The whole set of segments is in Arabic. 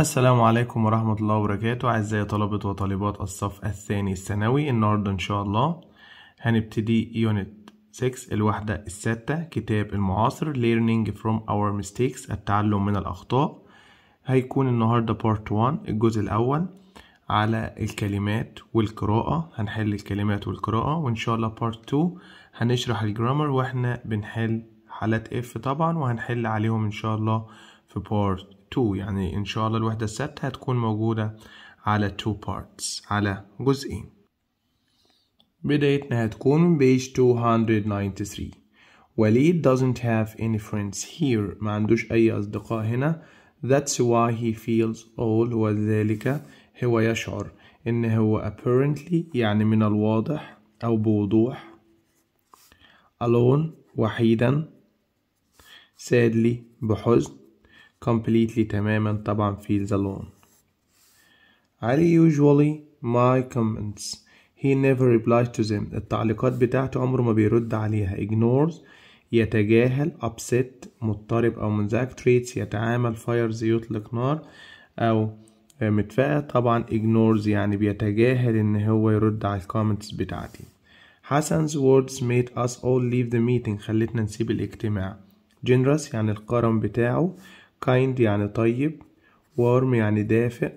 السلام عليكم ورحمة الله وبركاته أعزائي طلبة وطالبات الصف الثاني الثانوي النهاردة إن شاء الله هنبتدي يونت 6 الوحدة الستة كتاب المعاصر Learning from our mistakes التعلم من الأخطاء هيكون النهاردة بارت 1 الجزء الأول على الكلمات والقراءة هنحل الكلمات والقراءة وإن شاء الله بارت 2 هنشرح الجرامر وإحنا بنحل حالات اف طبعا وهنحل عليهم إن شاء الله في بارت 2 يعني إن شاء الله الوحدة السادسة هتكون موجودة على 2 parts على جزئين بدايتنا هتكون من page 293 وليد doesn't have any friends here ما عندوش أي أصدقاء هنا that's why he feels all هو ذلك هو يشعر إن هو apparently يعني من الواضح أو بوضوح alone وحيدا sadly بحزن completely تماما طبعا في the علي usually my comments he never replies to them التعليقات بتاعته عمره ما بيرد عليها ignores يتجاهل upset مضطرب أو منزعج traits يتعامل fires يطلق نار أو متفائل طبعا ignores يعني بيتجاهل إن هو يرد على الكومنتس بتاعتي حسن's words made us all leave the meeting خلتنا نسيب الاجتماع generous يعني القرم بتاعه kind يعني طيب warm يعني دافئ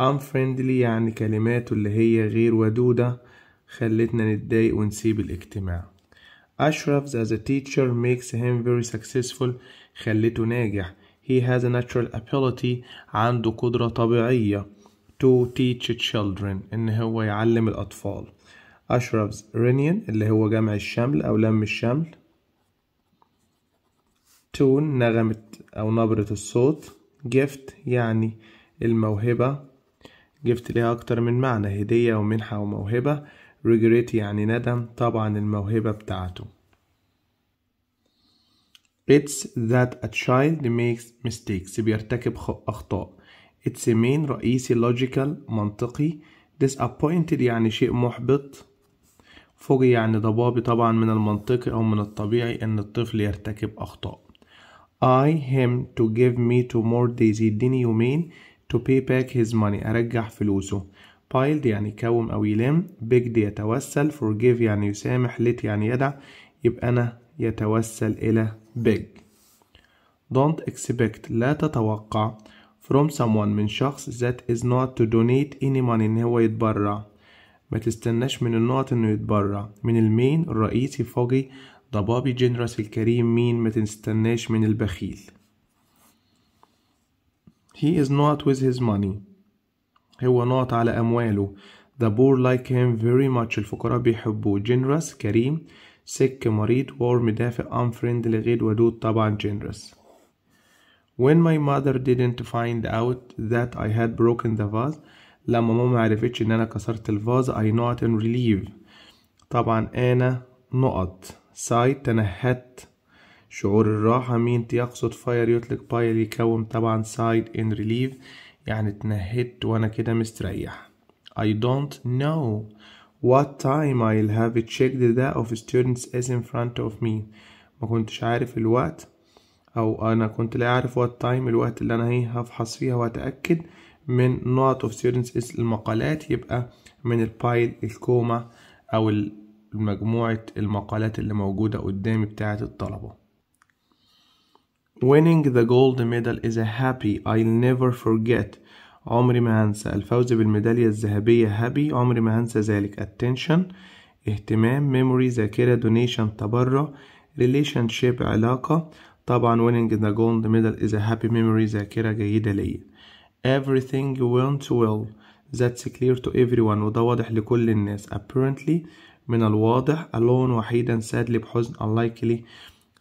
unfriendly يعني كلماته اللي هي غير ودودة خلتنا نتضايق ونسيب الاجتماع Ashraf's as a teacher makes him very successful خلته ناجح He has a natural ability عنده قدرة طبيعية to teach children إن هو يعلم الأطفال Ashraf's Renian اللي هو جمع الشمل أو لم الشمل تون نغمة أو نبرة الصوت جفت يعني الموهبة جفت ليها أكتر من معنى هدية ومنحة وموهبة regret يعني ندم طبعا الموهبة بتاعته It's that a child makes mistakes بيرتكب أخطاء It's a main رئيسي logical منطقي Disappointed يعني شيء محبط فوجي يعني ضبابي طبعا من المنطقي أو من الطبيعي إن الطفل يرتكب أخطاء I him to give me two more days يديني يومين to pay back his money أرجع فلوسه piled يعني كوم أو يلم begged يتوسل forgive يعني يسامح let يعني يدع يبقى أنا يتوسل إلى beg don't expect لا تتوقع from someone من شخص that is not to donate any money إن هو يتبرع ما تستناش من النقط إنه يتبرع من المين الرئيسي فوقي ضبابي جنرس الكريم مين ما تستناش من البخيل He is not with his money هو نقط على أمواله The poor like him very much الفقراء بيحبوه generous كريم sick مريض warm دافئ unfriendly غير ودود طبعا generous When my mother didn't find out that I had broken the vase لما ماما عرفتش ان انا كسرت الفاز I not in relief طبعا انا نقط سايد تنهدت شعور الراحة مين تيقصد فاير يطلق باير يكون طبعا سايد ان ريليف يعني تنهدت وانا كده مستريح I don't know what time I'll have checked that of students is in front of me ما كنتش عارف الوقت او انا كنت لا اعرف what time الوقت اللي انا ايه هفحص فيها واتأكد من نقط of students is المقالات يبقى من البايل الكومة او ال مجموعة المقالات اللي موجودة قدامي بتاعة الطلبة Winning the gold medal is a happy I'll never forget عمري ما هنسى الفوز بالميدالية الذهبية happy عمري ما هنسى ذلك attention اهتمام memory ذاكرة donation تبرع relationship علاقة طبعا winning the gold medal is a happy memory ذاكرة جيدة ليا everything went well that's clear to everyone وده واضح لكل الناس apparently من الواضح alone وحيدا sadly بحزن unlikely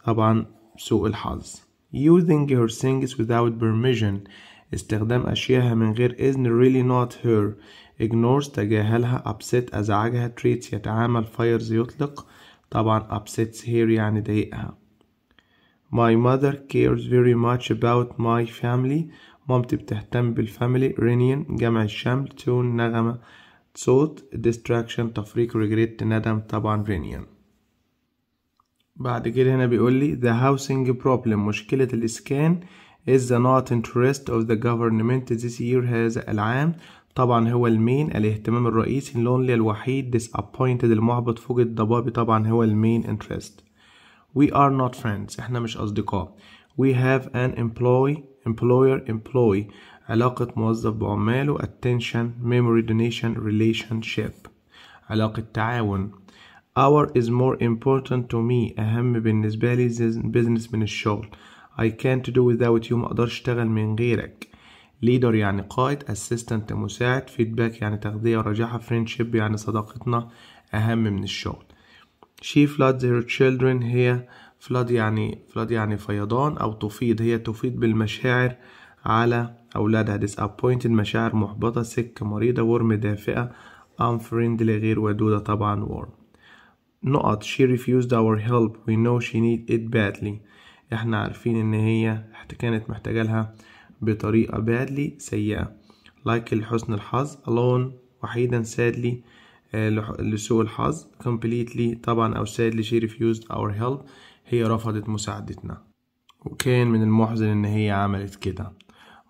طبعا سوء الحظ using her things without permission استخدام أشياءها من غير إذن really not her ignores تجاهلها upset أزعجها treats يتعامل fires يطلق طبعا upsets her يعني ضايقها my mother cares very much about my family مامتي بتهتم بالفاميلي رينيان جمع الشمل تون نغمة صوت distraction تفريق regret ندم طبعا رينيان بعد كده هنا بيقول لي the housing problem مشكلة الإسكان is the not interest of the government this year هذا العام طبعا هو المين الاهتمام الرئيسي اللونلي الوحيد disappointed المحبط فوق الضبابي طبعا هو المين interest we are not friends احنا مش أصدقاء we have an employee employer employee علاقة موظف بعماله attention memory donation relationship علاقة تعاون our is more important to me أهم بالنسبة لي business من الشغل I can't do without you مقدر اشتغل من غيرك leader يعني قائد assistant مساعد feedback يعني تغذية وراجعة friendship يعني صداقتنا أهم من الشغل she floods her children هي flood يعني flood يعني فيضان أو تفيض هي تفيض بالمشاعر على أولادها disappointed مشاعر محبطة سكة مريضة ورم دافئة unfriendly غير ودودة طبعا warm نقط she refused our help we know she need it badly احنا عارفين ان هي كانت محتاجة لها بطريقة badly سيئة like لحسن الحظ alone وحيدا sadly آه، لسوء الحظ completely طبعا أو sadly she refused our help هي رفضت مساعدتنا وكان من المحزن ان هي عملت كده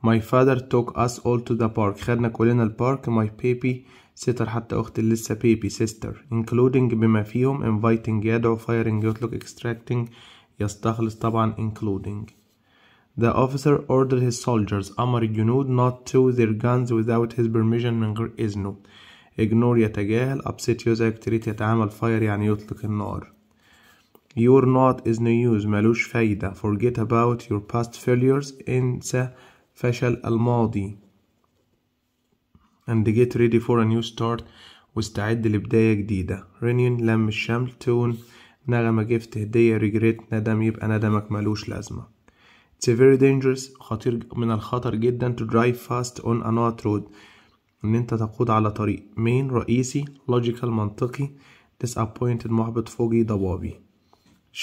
My father took us all to the park خدنا كلنا البارك my baby sister حتى أخت اللي لسه baby sister including بما فيهم inviting يدعو firing يطلق extracting يستخلص طبعا including The officer ordered his soldiers أمر الجنود not to their guns without his permission من غير إذنه ignore يتجاهل upset يزعج تريد يتعامل fire يعني يطلق النار Your not is no use ملوش فايدة forget about your past failures انسى فشل الماضي and get ready for a new start واستعد لبداية جديدة رينيون لم الشمل تون نغمة جفت هدية ريجريت ندم يبقى ندمك ملوش لازمة It's very dangerous خطير من الخطر جدا to drive fast on a not road إن أنت تقود على طريق main رئيسي logical منطقي disappointed محبط فوقي ضبابي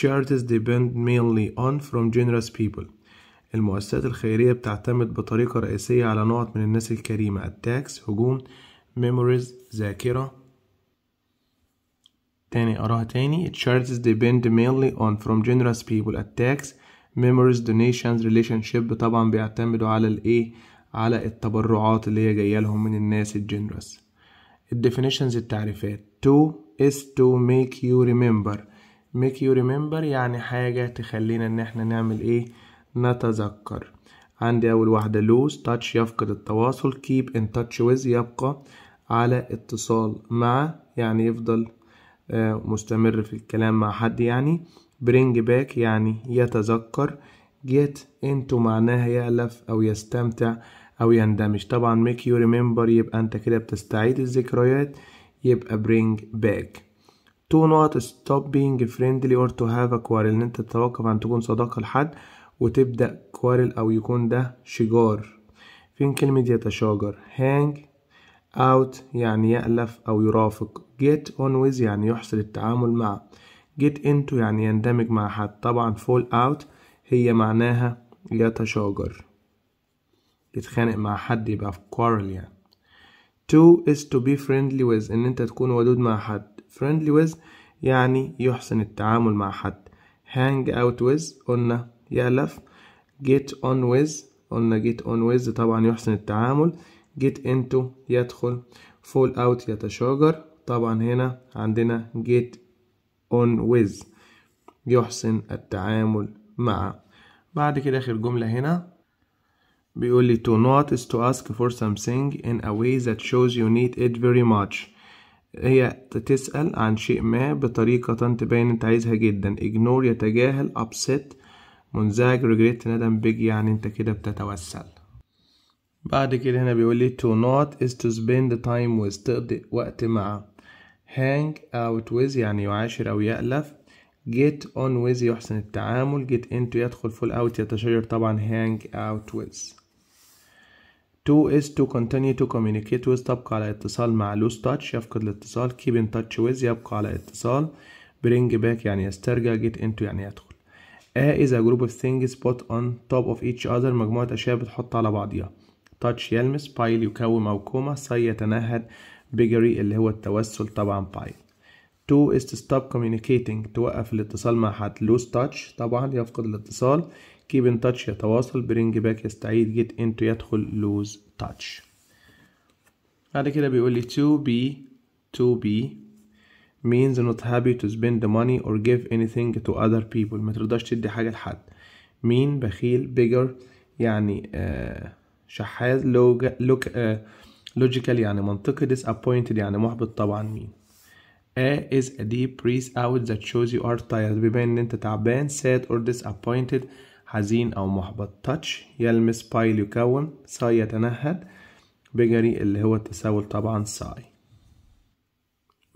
Charities depend mainly on from generous people المؤسسات الخيرية بتعتمد بطريقة رئيسية على نقط من الناس الكريمة التاكس هجوم ميموريز ذاكرة تاني أراها تاني Charities depend mainly on from generous people attacks memories donations relationship طبعا بيعتمدوا على الايه على التبرعات اللي هي جاية لهم من الناس الجنرس الديفينيشنز التعريفات to is to make you remember make you remember يعني حاجة تخلينا ان احنا نعمل ايه نتذكر عندي أول واحدة lose تاتش يفقد التواصل keep in touch with يبقى على اتصال مع يعني يفضل آه، مستمر في الكلام مع حد يعني bring back يعني يتذكر get into معناها يألف أو يستمتع أو يندمج طبعا make you remember يبقى أنت كده بتستعيد الذكريات يبقى bring back to not stop being friendly or to have a إن أنت تتوقف عن تكون صداقة لحد وتبدأ كوارل أو يكون ده شجار فين كلمة يتشاجر هانج اوت يعني يألف أو يرافق جيت اون ويز يعني يحسن التعامل مع جيت انتو يعني يندمج مع حد طبعا فول اوت هي معناها يتشاجر يتخانق مع حد يبقى في كوارل يعني تو is to be friendly with ان انت تكون ودود مع حد friendly with يعني يحسن التعامل مع حد hang out with قلنا يألف get on with قلنا get on with طبعا يحسن التعامل get into يدخل fall out يتشاجر طبعا هنا عندنا get on with يحسن التعامل مع بعد كده آخر جملة هنا بيقول لي to not is to ask for something in a way that shows you need it very much هي تسأل عن شيء ما بطريقة تبين انت عايزها جدا ignore يتجاهل upset منزعج ريجريت ندم بيج يعني انت كده بتتوسل بعد كده هنا بيقول لي to not is to spend time with تقضي وقت مع hang out with يعني يعاشر او يألف get on with يحسن التعامل get into يدخل full out يتشاجر طبعا hang out with to is to continue to communicate with تبقى على اتصال مع lose touch يفقد الاتصال keep in touch with يبقى على اتصال bring back يعني يسترجع get into يعني يدخل A is a group of things put on top of each other مجموعة أشياء بتحط على بعضيها touch يلمس pile يكوم أو كومة psi يتنهد biggery اللي هو التوسل طبعا pile two is to stop communicating توقف الاتصال مع حد lose touch طبعا يفقد الاتصال keep in touch يتواصل bring back يستعيد get into يدخل lose touch بعد كده بيقول لي to be to be means not happy to spend the money or give anything to other people ما ترضاش تدي حاجة لحد mean بخيل bigger يعني آه شحاذ لوج لوك آه logical يعني منطقي disappointed يعني محبط طبعا mean A is a deep breath out that shows you are tired بيبين ان انت تعبان sad or disappointed حزين او محبط touch يلمس pile يكون sigh يتنهد بجري اللي هو التساؤل طبعا sigh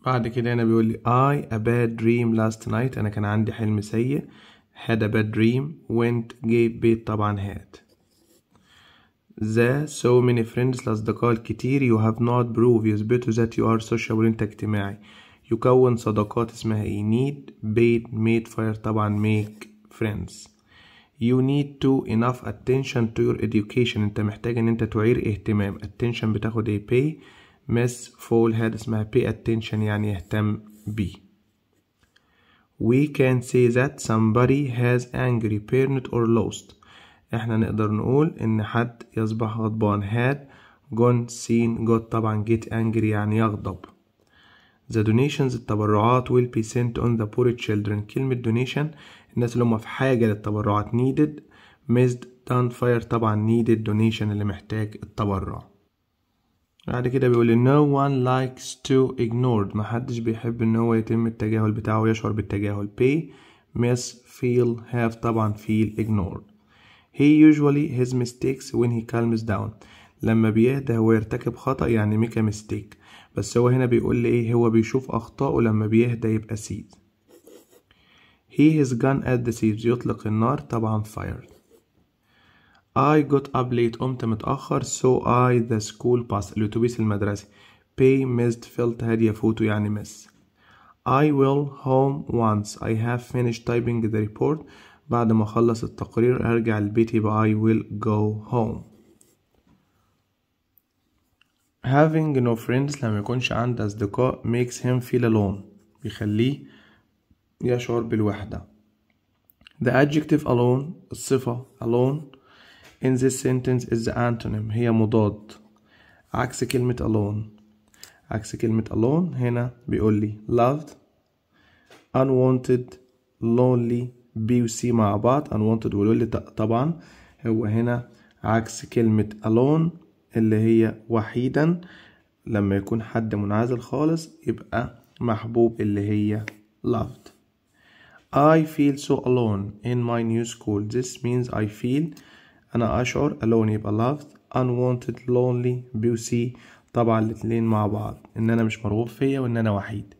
بعد كده هنا بيقول لي I a bad dream last night أنا كان عندي حلم سيء had a bad dream went gave بيت طبعا had the so many friends الأصدقاء الكتير you have not proved يثبتوا that you are sociable أنت اجتماعي يكون صداقات اسمها you need bait made fire طبعا make friends you need to enough attention to your education انت محتاج ان انت تعير اهتمام attention بتاخد ايه pay مس فول هيد اسمها pay attention يعني اهتم بيه we can say that somebody has angry parent or lost احنا نقدر نقول ان حد يصبح غضبان had gone seen got طبعا get angry يعني يغضب the donations التبرعات will be sent on the poor children كلمة donation الناس اللي هم في حاجة للتبرعات needed missed done fire طبعا needed donation اللي محتاج التبرع بعد كده بيقول لي no one likes to ignored محدش بيحب ان هو يتم التجاهل بتاعه ويشعر بالتجاهل pay miss feel have طبعا feel ignored he usually his mistakes when he calms down لما بيهدى هو يرتكب خطأ يعني ميك ميستيك بس هو هنا بيقول لي ايه هو بيشوف اخطائه لما بيهدى يبقى سيد he has gun at the thieves يطلق النار طبعا fired I got up late قمت متأخر so I the school bus الأتوبيس المدرسي pay missed felt هدية فوتو يعني miss I will home once I have finished typing the report بعد ما أخلص التقرير أرجع البيت يبقى I will go home having no friends لما يكونش عنده أصدقاء makes him feel alone بيخليه يشعر بالوحدة the adjective alone الصفة alone In this sentence is the antonym هي مضاد عكس كلمة alone عكس كلمة alone هنا بيقول لي loved unwanted lonely B و C مع بعض unwanted ولولي طبعا هو هنا عكس كلمة alone اللي هي وحيدا لما يكون حد منعزل خالص يبقى محبوب اللي هي loved I feel so alone in my new school this means I feel انا اشعر الون يبقى loved unwanted lonely بيوسي طبعا الاثنين مع بعض ان انا مش مرغوب فيا وان انا وحيد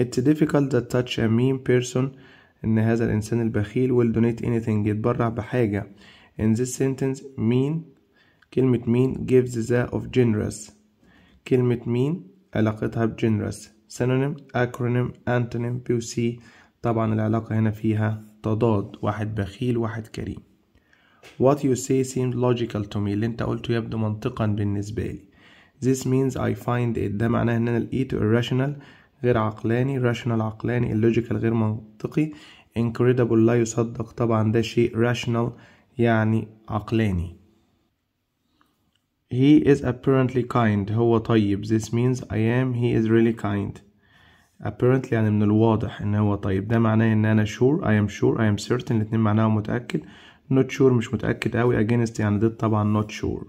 it's difficult to touch a mean person ان هذا الانسان البخيل will donate anything يتبرع بحاجة in this sentence مين كلمة مين gives the of generous كلمة مين علاقتها ب generous synonym acronym antonym بيوسي طبعا العلاقة هنا فيها تضاد واحد بخيل واحد كريم What you say seemed logical to me اللي انت قلته يبدو منطقا بالنسبة لي This means I find it ده معناه ان انا لقيته irrational غير عقلاني rational عقلاني illogical غير منطقي incredible لا يصدق طبعا ده شيء rational يعني عقلاني He is apparently kind هو طيب This means I am he is really kind apparently يعني من الواضح ان هو طيب ده معناه ان انا sure I am sure I am certain الاتنين معناه متأكد not sure مش متأكد أوي against يعني ضد طبعا not sure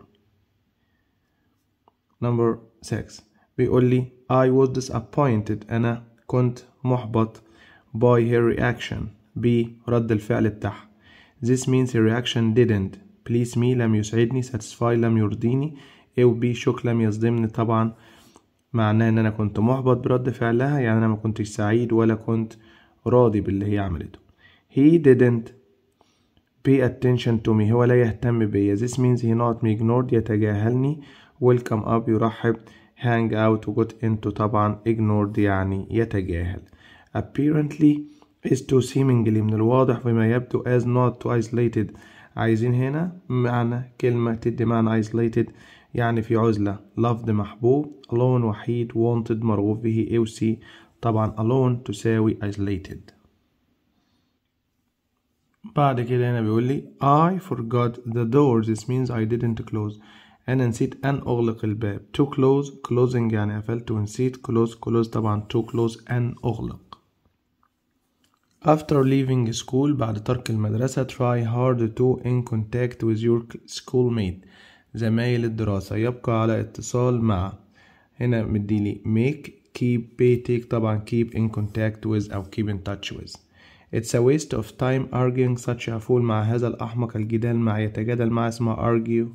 number 6 بيقول لي I was disappointed أنا كنت محبط by her reaction برد الفعل بتاعها this means her reaction didn't please me لم يسعدني satisfy لم يرضيني او بي شوك لم يصدمني طبعا معناه ان انا كنت محبط برد فعلها يعني انا ما كنتش سعيد ولا كنت راضي باللي هي عملته he didn't pay attention to me هو لا يهتم بيا this means he not me ignored يتجاهلني welcome up يرحب hang out got into طبعا ignored يعني يتجاهل apparently is to seemingly من الواضح فيما يبدو as not to isolated عايزين هنا معنى كلمة تدي معنى isolated يعني في عزلة loved محبوب alone وحيد wanted مرغوب به أو سي طبعا alone تساوي isolated بعد بيقول لي I forgot the door this means I didn't close أنا نسيت أن أغلق الباب to close closing يعني قفلت ونسيت close close طبعا to close أن أغلق After leaving school بعد ترك المدرسة try hard to in contact with your schoolmate زمايل الدراسة يبقى على اتصال مع هنا مديلي make keep pay take طبعا keep in contact with أو keep in touch with It's a waste of time arguing such a fool مع هذا الأحمق الجدال مع يتجادل مع اسمه argue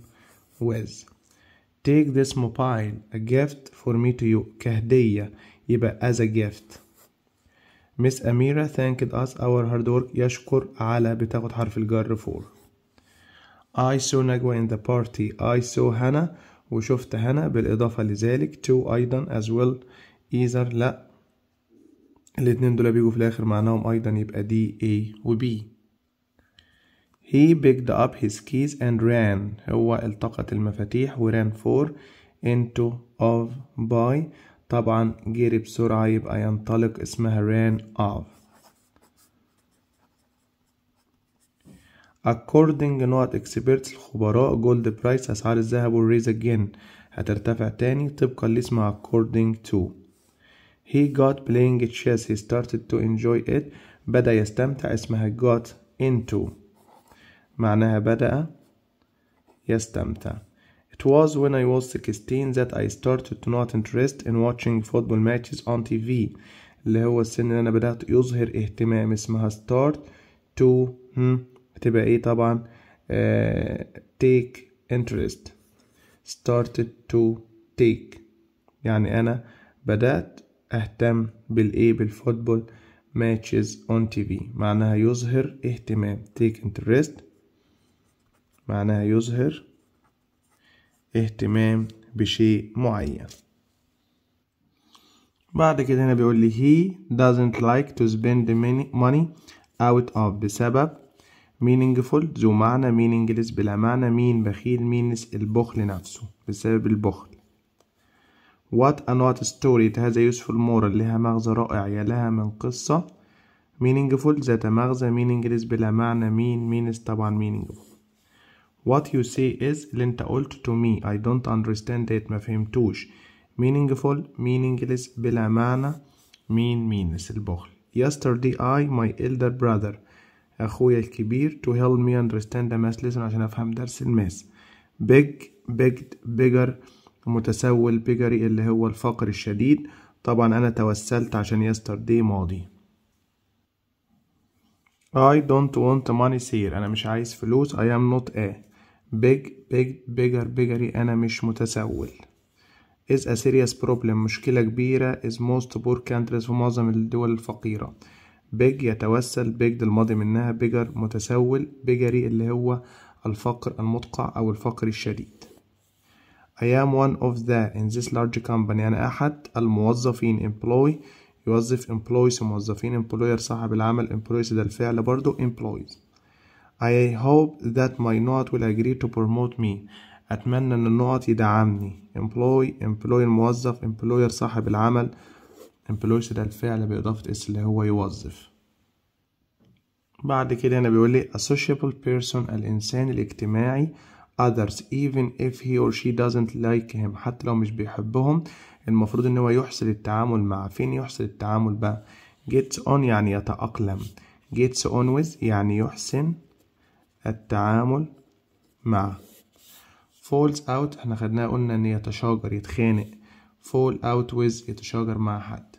with take this mobile a gift for me to you كهدية يبقى as a gift Miss Amira thanked us our hard work يشكر على بتاخد حرف الجر for I saw Nagwa in the party I saw Hannah وشفت هنا بالإضافة لذلك to أيضا as well either لا الاتنين دول بيجوا في الاخر معناهم ايضا يبقى دي اي و He picked up his keys and ran هو التقط المفاتيح وران for into of by طبعا جري بسرعة يبقى ينطلق اسمها ran of according نقط experts الخبراء جولد برايس أسعار الذهب والريز again هترتفع تاني طبقا لاسم according to he got playing chess he started to enjoy it بدأ يستمتع اسمها got into معناها بدأ يستمتع It was when I was 16 that I started to not interest in watching football matches on TV اللي هو السن اللي أنا بدأت يظهر اهتمام اسمها start to هم بتبقى إيه طبعا take interest started to take يعني أنا بدأت اهتم بالايه بالفوتبول ماتشز اون تي في معناها يظهر اهتمام تيك انترست معناها يظهر اهتمام بشيء معين بعد كده هنا بيقول لي he doesn't like to spend money out of بسبب meaningful ذو معنى meaningless بلا معنى مين بخيل مينس البخل نفسه بسبب البخل What a not story هذا يوسف اللي لها مغزى رائع يا لها من قصة meaningful ذات مغزى meaningless بلا معنى mean means طبعا meaningful What you say is اللي انت قلت to me I don't understand it ما فهمتوش meaningful meaningless بلا معنى mean means البخل Yesterday I my elder brother أخويا الكبير to help me understand the math lesson عشان أفهم درس الماس big big bigger المتسول بيجري اللي هو الفقر الشديد طبعا أنا توسلت عشان yesterday ماضي I don't want money here أنا مش عايز فلوس I am not a big big bigger bigger أنا مش متسول is a serious problem مشكلة كبيرة is most poor countries في معظم الدول الفقيرة big يتوسل big الماضي منها bigger متسول biggery اللي هو الفقر المدقع أو الفقر الشديد I am one of the in this large company أنا أحد الموظفين employee يوظف employees موظفين employer صاحب العمل employees ده الفعل برضو employees I hope that my not will agree to promote me أتمنى إن النقط يدعمني employee employee الموظف employer صاحب العمل employees ده الفعل بإضافة اس اللي هو يوظف بعد كده هنا بيقول لي associable person الإنسان الاجتماعي others even if he or she doesn't like him حتى لو مش بيحبهم المفروض ان هو يحسن التعامل مع فين يحسن التعامل بقى gets on يعني يتأقلم gets on with يعني يحسن التعامل مع falls out احنا خدناها قلنا ان يتشاجر يتخانق fall out with يتشاجر مع حد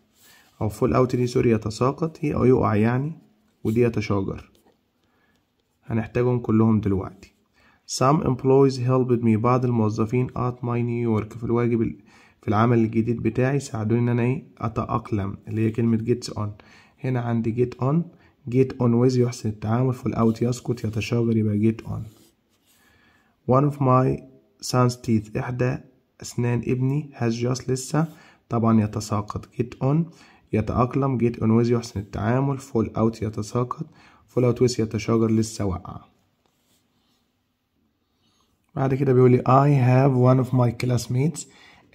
او fall out دي سوري يتساقط هي او يقع يعني ودي يتشاجر هنحتاجهم كلهم دلوقتي Some employees helped me بعض الموظفين at my new work في الواجب في العمل الجديد بتاعي ساعدوني ان انا ايه اتأقلم اللي هي كلمة get on هنا عندي get on get on with يحسن التعامل فول out يسقط يتشاجر يبقى get on one of my son's teeth إحدى أسنان ابني has just لسه طبعا يتساقط get on يتأقلم get on with يحسن التعامل fall out يتساقط fall out with يتشاجر لسه وقع بعد كده بيقول لي I have one of my classmates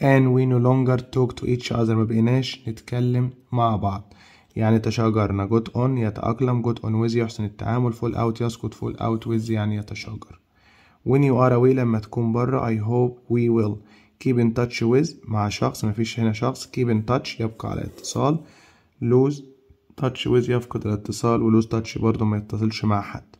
and we no longer talk to each other ما بقيناش نتكلم مع بعض يعني تشاجرنا got on يتأقلم got on with يحسن التعامل fall out يسقط fall out with يعني يتشاجر when you are away لما تكون بره I hope we will keep in touch with مع شخص مفيش هنا شخص keep in touch يبقى على اتصال lose touch with يفقد الاتصال و lose touch برضه ما يتصلش مع حد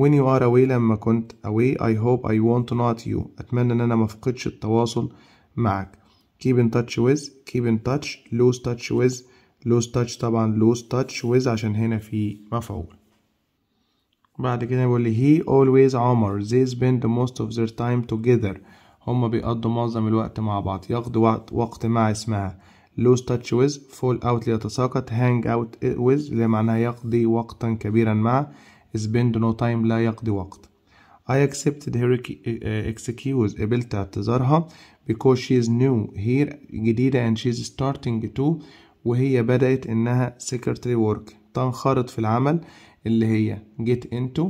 when you are away لما كنت away I hope I won't not you أتمنى إن أنا مفقدش التواصل معك keep in touch with keep in touch lose touch with lose touch طبعا lose touch with عشان هنا في مفعول بعد كده يقول لي he always عمر they spend most of their time together هما بيقضوا معظم الوقت مع بعض يقضوا وقت, وقت مع اسمها lose touch with fall out ليتساقط hang out with اللي معناها يقضي وقتا كبيرا مع spend no time لا يقضي وقت I accepted her eh, excuse قبلت اعتذارها because she is new here جديدة and she is starting to وهي بدأت إنها secretary work تنخرط في العمل اللي هي get into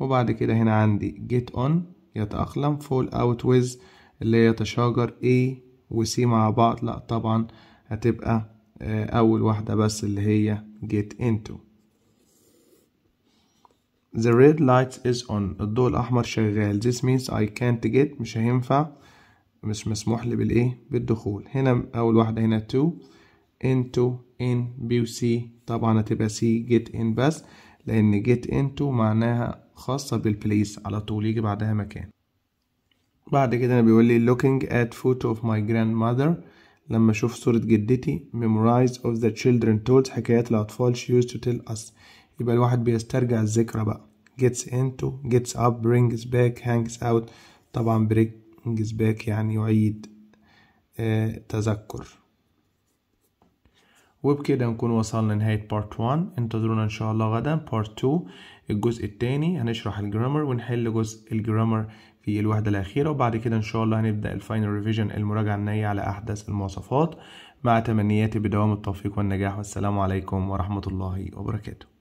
وبعد كده هنا عندي get on يتأقلم fall out with اللي هي تشاجر A و C مع بعض لأ طبعا هتبقى eh، أول واحدة بس اللي هي get into The red light is on الضوء الأحمر شغال This means I can't get مش هينفع مش مسموح لي بالإيه بالدخول هنا أول واحدة هنا to into in B و C طبعا هتبقى C get in بس لأن get into معناها خاصة بالبليس على طول يجي بعدها مكان بعد كده أنا بيقول لي looking at photo of my grandmother لما أشوف صورة جدتي memorize of the children told. حكايات الأطفال she used to tell us يبقى الواحد بيسترجع الذكرى بقى gets into gets up brings back hangs out طبعا brings back يعني يعيد آه، تذكر وبكده نكون وصلنا لنهاية بارت 1 انتظرونا ان شاء الله غدا بارت 2 الجزء التاني هنشرح الجرامر ونحل جزء الجرامر في الوحدة الأخيرة وبعد كده إن شاء الله هنبدأ الفاينل ريفيجن المراجعة النية على أحدث المواصفات مع تمنياتي بدوام التوفيق والنجاح والسلام عليكم ورحمة الله وبركاته